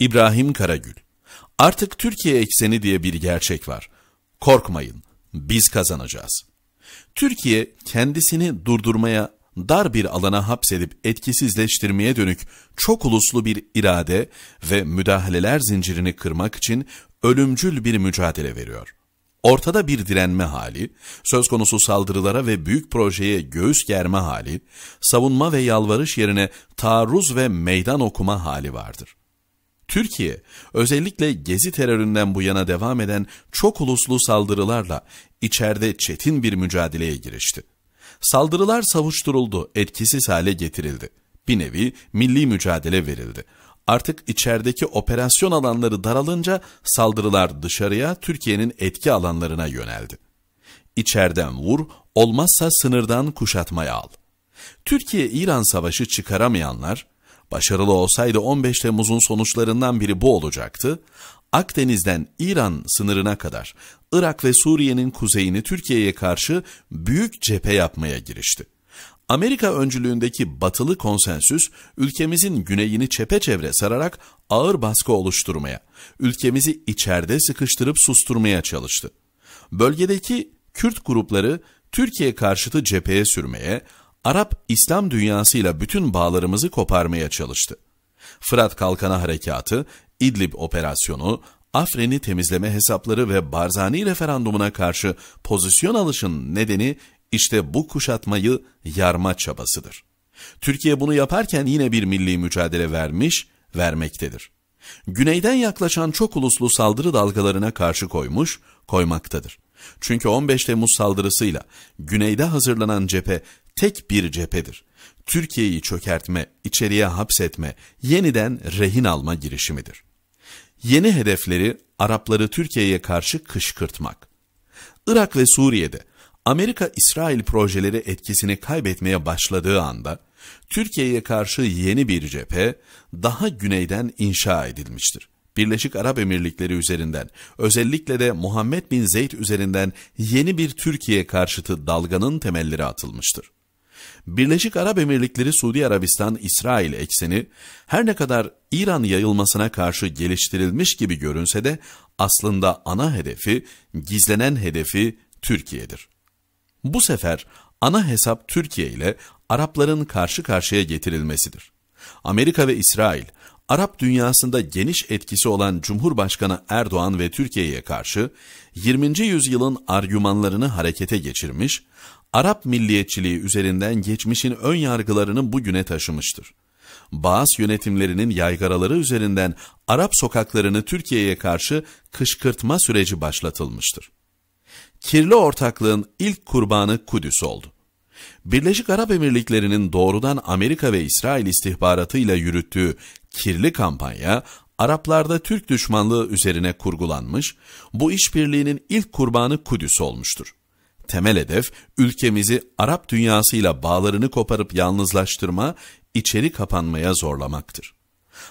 İbrahim Karagül Artık Türkiye ekseni diye bir gerçek var. Korkmayın, biz kazanacağız. Türkiye kendisini durdurmaya, dar bir alana hapsedip etkisizleştirmeye dönük çok uluslu bir irade ve müdahaleler zincirini kırmak için ölümcül bir mücadele veriyor. Ortada bir direnme hali, söz konusu saldırılara ve büyük projeye göğüs germe hali, savunma ve yalvarış yerine taarruz ve meydan okuma hali vardır.'' Türkiye, özellikle gezi teröründen bu yana devam eden çok uluslu saldırılarla içeride çetin bir mücadeleye girişti. Saldırılar savuşturuldu, etkisiz hale getirildi. Bir nevi milli mücadele verildi. Artık içerideki operasyon alanları daralınca saldırılar dışarıya Türkiye'nin etki alanlarına yöneldi. İçeriden vur, olmazsa sınırdan kuşatmaya al. Türkiye-İran savaşı çıkaramayanlar, Başarılı olsaydı 15 Temmuz'un sonuçlarından biri bu olacaktı. Akdeniz'den İran sınırına kadar Irak ve Suriye'nin kuzeyini Türkiye'ye karşı büyük cephe yapmaya girişti. Amerika öncülüğündeki batılı konsensüs ülkemizin güneyini çepeçevre sararak ağır baskı oluşturmaya, ülkemizi içeride sıkıştırıp susturmaya çalıştı. Bölgedeki Kürt grupları Türkiye karşıtı cepheye sürmeye, Arap, İslam dünyasıyla bütün bağlarımızı koparmaya çalıştı. Fırat Kalkanı Harekatı, İdlib Operasyonu, Afrin'i temizleme hesapları ve Barzani referandumuna karşı pozisyon alışın nedeni işte bu kuşatmayı yarma çabasıdır. Türkiye bunu yaparken yine bir milli mücadele vermiş, vermektedir. Güneyden yaklaşan çok uluslu saldırı dalgalarına karşı koymuş, koymaktadır. Çünkü 15 Temmuz saldırısıyla güneyde hazırlanan cephe tek bir cephedir. Türkiye'yi çökertme, içeriye hapsetme, yeniden rehin alma girişimidir. Yeni hedefleri Arapları Türkiye'ye karşı kışkırtmak. Irak ve Suriye'de Amerika-İsrail projeleri etkisini kaybetmeye başladığı anda Türkiye'ye karşı yeni bir cephe daha güneyden inşa edilmiştir. Birleşik Arap Emirlikleri üzerinden, özellikle de Muhammed bin Zeyd üzerinden yeni bir Türkiye karşıtı dalganın temelleri atılmıştır. Birleşik Arap Emirlikleri Suudi Arabistan İsrail ekseni her ne kadar İran yayılmasına karşı geliştirilmiş gibi görünse de aslında ana hedefi, gizlenen hedefi Türkiye'dir. Bu sefer ana hesap Türkiye ile Arapların karşı karşıya getirilmesidir. Amerika ve İsrail, Arap dünyasında geniş etkisi olan Cumhurbaşkanı Erdoğan ve Türkiye'ye karşı 20. yüzyılın argümanlarını harekete geçirmiş, Arap milliyetçiliği üzerinden geçmişin ön yargılarını bugüne taşımıştır. Baas yönetimlerinin yaygaraları üzerinden Arap sokaklarını Türkiye'ye karşı kışkırtma süreci başlatılmıştır. Kirli ortaklığın ilk kurbanı Kudüs oldu. Birleşik Arap Emirlikleri'nin doğrudan Amerika ve İsrail istihbaratıyla yürüttüğü kirli kampanya, Araplarda Türk düşmanlığı üzerine kurgulanmış, bu işbirliğinin ilk kurbanı Kudüs olmuştur. Temel hedef ülkemizi Arap dünyasıyla bağlarını koparıp yalnızlaştırma, içeri kapanmaya zorlamaktır.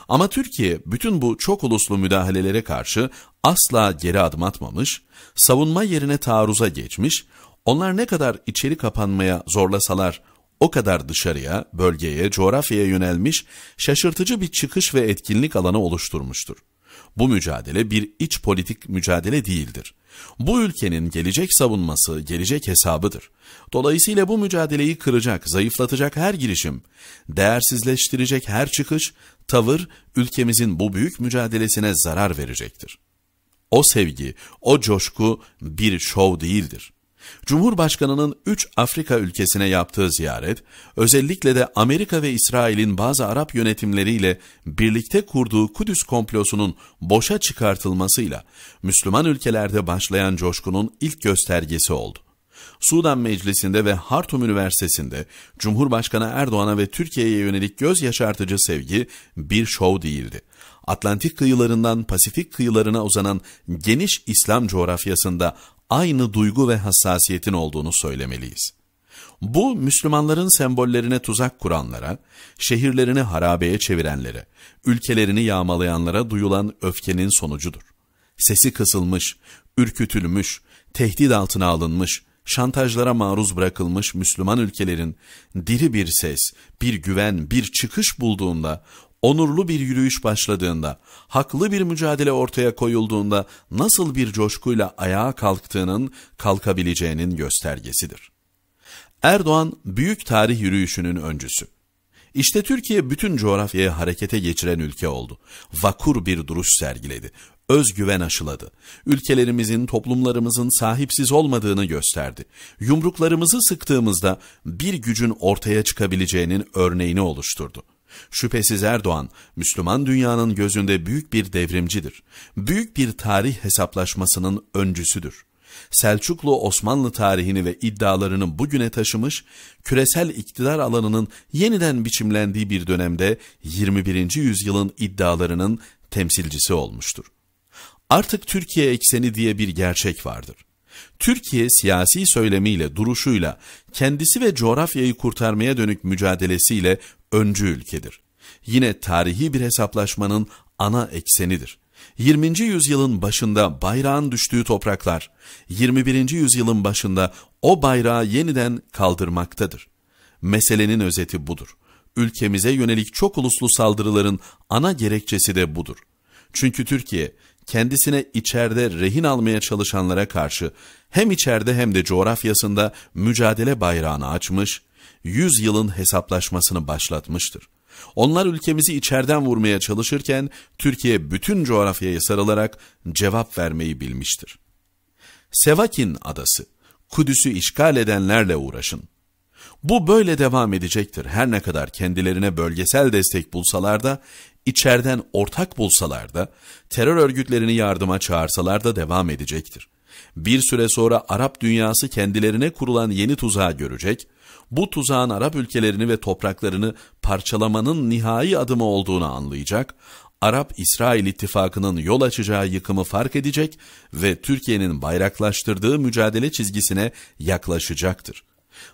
Ama Türkiye bütün bu çok uluslu müdahalelere karşı asla geri adım atmamış, savunma yerine taarruza geçmiş, onlar ne kadar içeri kapanmaya zorlasalar o kadar dışarıya, bölgeye, coğrafyaya yönelmiş şaşırtıcı bir çıkış ve etkinlik alanı oluşturmuştur. Bu mücadele bir iç politik mücadele değildir. Bu ülkenin gelecek savunması, gelecek hesabıdır. Dolayısıyla bu mücadeleyi kıracak, zayıflatacak her girişim, değersizleştirecek her çıkış, tavır ülkemizin bu büyük mücadelesine zarar verecektir. O sevgi, o coşku bir şov değildir. Cumhurbaşkanının 3 Afrika ülkesine yaptığı ziyaret, özellikle de Amerika ve İsrail'in bazı Arap yönetimleriyle birlikte kurduğu Kudüs komplosunun boşa çıkartılmasıyla Müslüman ülkelerde başlayan coşkunun ilk göstergesi oldu. Sudan Meclisi'nde ve Hartum Üniversitesi'nde Cumhurbaşkanı Erdoğan'a ve Türkiye'ye yönelik göz yaşartıcı sevgi bir şov değildi. Atlantik kıyılarından Pasifik kıyılarına uzanan geniş İslam coğrafyasında aynı duygu ve hassasiyetin olduğunu söylemeliyiz. Bu Müslümanların sembollerine tuzak kuranlara, şehirlerini harabeye çevirenlere, ülkelerini yağmalayanlara duyulan öfkenin sonucudur. Sesi kısılmış, ürkütülmüş, tehdit altına alınmış, şantajlara maruz bırakılmış Müslüman ülkelerin diri bir ses, bir güven, bir çıkış bulduğunda onurlu bir yürüyüş başladığında, haklı bir mücadele ortaya koyulduğunda nasıl bir coşkuyla ayağa kalktığının, kalkabileceğinin göstergesidir. Erdoğan, büyük tarih yürüyüşünün öncüsü. İşte Türkiye bütün coğrafyayı harekete geçiren ülke oldu. Vakur bir duruş sergiledi. Özgüven aşıladı. Ülkelerimizin, toplumlarımızın sahipsiz olmadığını gösterdi. Yumruklarımızı sıktığımızda bir gücün ortaya çıkabileceğinin örneğini oluşturdu. Şüphesiz Erdoğan, Müslüman dünyanın gözünde büyük bir devrimcidir. Büyük bir tarih hesaplaşmasının öncüsüdür. Selçuklu-Osmanlı tarihini ve iddialarını bugüne taşımış, küresel iktidar alanının yeniden biçimlendiği bir dönemde 21. yüzyılın iddialarının temsilcisi olmuştur. Artık Türkiye ekseni diye bir gerçek vardır. Türkiye siyasi söylemiyle, duruşuyla, kendisi ve coğrafyayı kurtarmaya dönük mücadelesiyle öncü ülkedir. Yine tarihi bir hesaplaşmanın ana eksenidir. 20. yüzyılın başında bayrağın düştüğü topraklar, 21. yüzyılın başında o bayrağı yeniden kaldırmaktadır. Meselenin özeti budur. Ülkemize yönelik çok uluslu saldırıların ana gerekçesi de budur. Çünkü Türkiye kendisine içeride rehin almaya çalışanlara karşı hem içeride hem de coğrafyasında mücadele bayrağını açmış, yüz yılın hesaplaşmasını başlatmıştır. Onlar ülkemizi içeriden vurmaya çalışırken Türkiye bütün coğrafyaya sarılarak cevap vermeyi bilmiştir. Sevakin Adası, Kudüs'ü işgal edenlerle uğraşın. Bu böyle devam edecektir. Her ne kadar kendilerine bölgesel destek bulsalar da, içeriden ortak bulsalar da, terör örgütlerini yardıma çağırsalar da devam edecektir. Bir süre sonra Arap dünyası kendilerine kurulan yeni tuzağı görecek, bu tuzağın Arap ülkelerini ve topraklarını parçalamanın nihai adımı olduğunu anlayacak, Arap-İsrail ittifakının yol açacağı yıkımı fark edecek ve Türkiye'nin bayraklaştırdığı mücadele çizgisine yaklaşacaktır.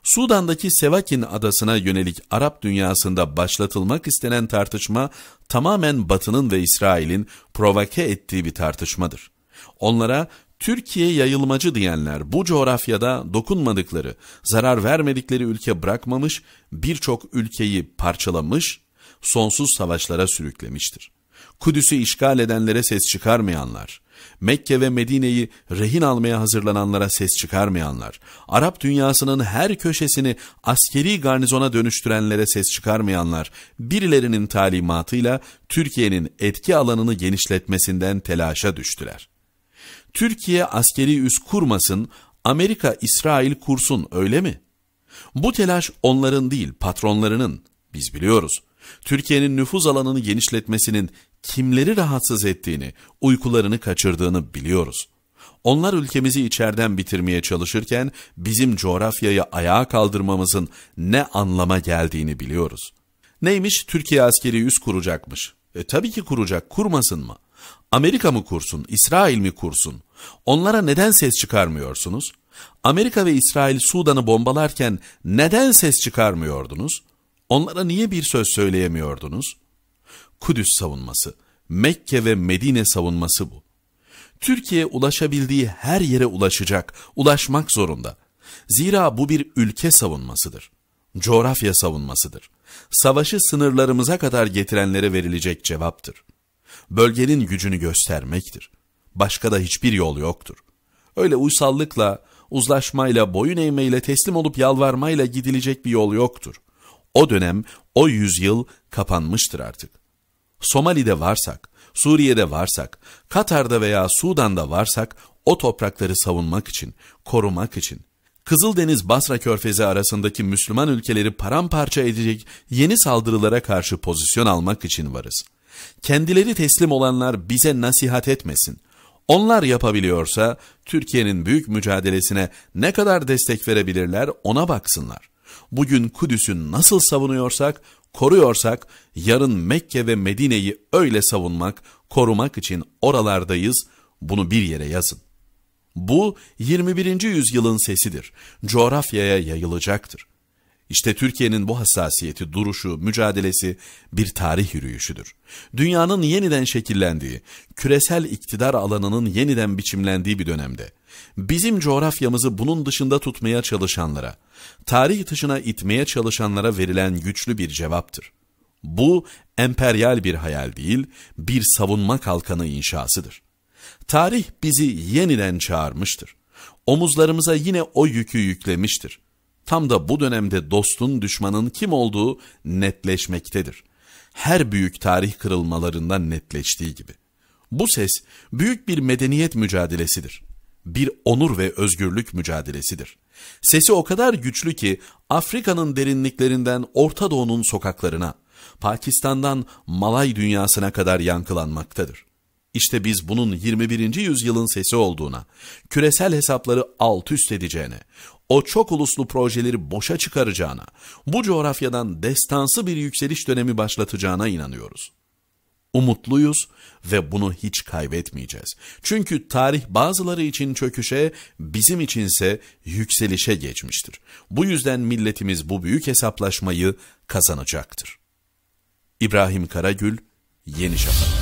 Sudan'daki Sevakin adasına yönelik Arap dünyasında başlatılmak istenen tartışma tamamen Batı'nın ve İsrail'in provoke ettiği bir tartışmadır. Onlara Türkiye yayılmacı diyenler bu coğrafyada dokunmadıkları, zarar vermedikleri ülke bırakmamış, birçok ülkeyi parçalamış, sonsuz savaşlara sürüklemiştir. Kudüs'ü işgal edenlere ses çıkarmayanlar, Mekke ve Medine'yi rehin almaya hazırlananlara ses çıkarmayanlar, Arap dünyasının her köşesini askeri garnizona dönüştürenlere ses çıkarmayanlar, birilerinin talimatıyla Türkiye'nin etki alanını genişletmesinden telaşa düştüler. Türkiye askeri üs kurmasın, Amerika İsrail kursun öyle mi? Bu telaş onların değil patronlarının, biz biliyoruz.'' Türkiye'nin nüfuz alanını genişletmesinin kimleri rahatsız ettiğini, uykularını kaçırdığını biliyoruz. Onlar ülkemizi içeriden bitirmeye çalışırken bizim coğrafyayı ayağa kaldırmamızın ne anlama geldiğini biliyoruz. Neymiş Türkiye askeri üs kuracakmış. E tabii ki kuracak, kurmasın mı? Amerika mı kursun, İsrail mi kursun? Onlara neden ses çıkarmıyorsunuz? Amerika ve İsrail Sudan'ı bombalarken neden ses çıkarmıyordunuz? Onlara niye bir söz söyleyemiyordunuz? Kudüs savunması, Mekke ve Medine savunması bu. Türkiye ulaşabildiği her yere ulaşacak, ulaşmak zorunda. Zira bu bir ülke savunmasıdır. Coğrafya savunmasıdır. Savaşı sınırlarımıza kadar getirenlere verilecek cevaptır. Bölgenin gücünü göstermektir. Başka da hiçbir yol yoktur. Öyle uysallıkla, uzlaşmayla, boyun eğmeyle, teslim olup yalvarmayla gidilecek bir yol yoktur.'' O dönem, o yüzyıl kapanmıştır artık. Somali'de varsak, Suriye'de varsak, Katar'da veya Sudan'da varsak o toprakları savunmak için, korumak için, Kızıldeniz Basra Körfezi arasındaki Müslüman ülkeleri paramparça edecek yeni saldırılara karşı pozisyon almak için varız. Kendileri teslim olanlar bize nasihat etmesin. Onlar yapabiliyorsa Türkiye'nin büyük mücadelesine ne kadar destek verebilirler ona baksınlar bugün Kudüs'ü nasıl savunuyorsak, koruyorsak, yarın Mekke ve Medine'yi öyle savunmak, korumak için oralardayız, bunu bir yere yazın. Bu 21. yüzyılın sesidir, coğrafyaya yayılacaktır. İşte Türkiye'nin bu hassasiyeti, duruşu, mücadelesi bir tarih yürüyüşüdür. Dünyanın yeniden şekillendiği, küresel iktidar alanının yeniden biçimlendiği bir dönemde bizim coğrafyamızı bunun dışında tutmaya çalışanlara, tarih dışına itmeye çalışanlara verilen güçlü bir cevaptır. Bu emperyal bir hayal değil, bir savunma kalkanı inşasıdır. Tarih bizi yeniden çağırmıştır. Omuzlarımıza yine o yükü yüklemiştir Tam da bu dönemde dostun düşmanın kim olduğu netleşmektedir. Her büyük tarih kırılmalarından netleştiği gibi. Bu ses büyük bir medeniyet mücadelesidir. Bir onur ve özgürlük mücadelesidir. Sesi o kadar güçlü ki Afrika'nın derinliklerinden Orta Doğu'nun sokaklarına, Pakistan'dan Malay dünyasına kadar yankılanmaktadır. İşte biz bunun 21. yüzyılın sesi olduğuna, küresel hesapları alt üst edeceğine, o çok uluslu projeleri boşa çıkaracağına, bu coğrafyadan destansı bir yükseliş dönemi başlatacağına inanıyoruz. Umutluyuz ve bunu hiç kaybetmeyeceğiz. Çünkü tarih bazıları için çöküşe, bizim içinse yükselişe geçmiştir. Bu yüzden milletimiz bu büyük hesaplaşmayı kazanacaktır. İbrahim Karagül, Yeni Şafak